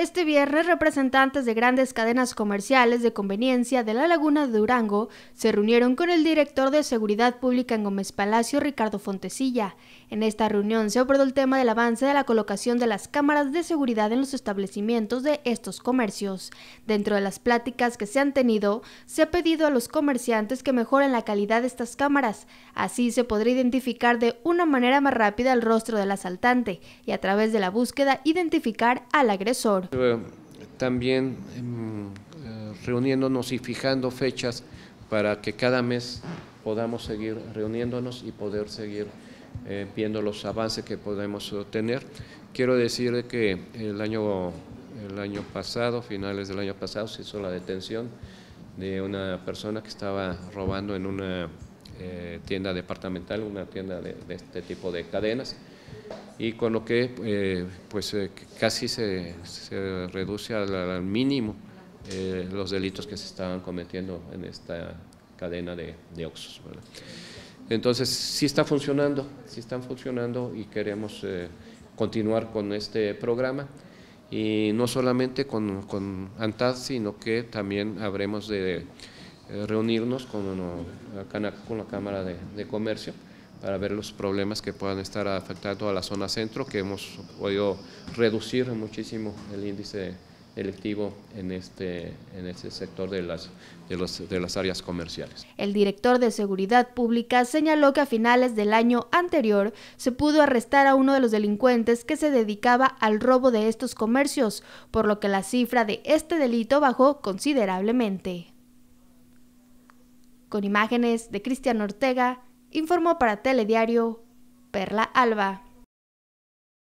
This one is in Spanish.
Este viernes, representantes de grandes cadenas comerciales de conveniencia de la Laguna de Durango se reunieron con el director de Seguridad Pública en Gómez Palacio, Ricardo Fontesilla. En esta reunión se abordó el tema del avance de la colocación de las cámaras de seguridad en los establecimientos de estos comercios. Dentro de las pláticas que se han tenido, se ha pedido a los comerciantes que mejoren la calidad de estas cámaras. Así se podrá identificar de una manera más rápida el rostro del asaltante y a través de la búsqueda identificar al agresor. También em, eh, reuniéndonos y fijando fechas para que cada mes podamos seguir reuniéndonos y poder seguir eh, viendo los avances que podemos obtener. Quiero decir que el año, el año pasado, finales del año pasado, se hizo la detención de una persona que estaba robando en una eh, tienda departamental, una tienda de este tipo de cadenas y con lo que eh, pues eh, casi se, reduce al, mínimo eh, los delitos que se estaban cometiendo en esta cadena de, de Oxos. Entonces sí está funcionando, sí están funcionando y queremos continuar con este programa y no solamente con, con ANTAD, sino que también habremos de reunirnos con, con la Cámara de, de Comercio para ver los problemas que puedan estar afectando a la zona centro, que hemos podido reducir muchísimo el índice electivo en este, en este sector de las, de, de las áreas comerciales. El director de Seguridad Pública señaló que a finales del año anterior se pudo arrestar a uno de los delincuentes que se dedicaba al robo de estos comercios, por lo que la cifra de este delito bajó considerablemente. Con imágenes de Cristian Ortega, Informó para Telediario Perla Alba.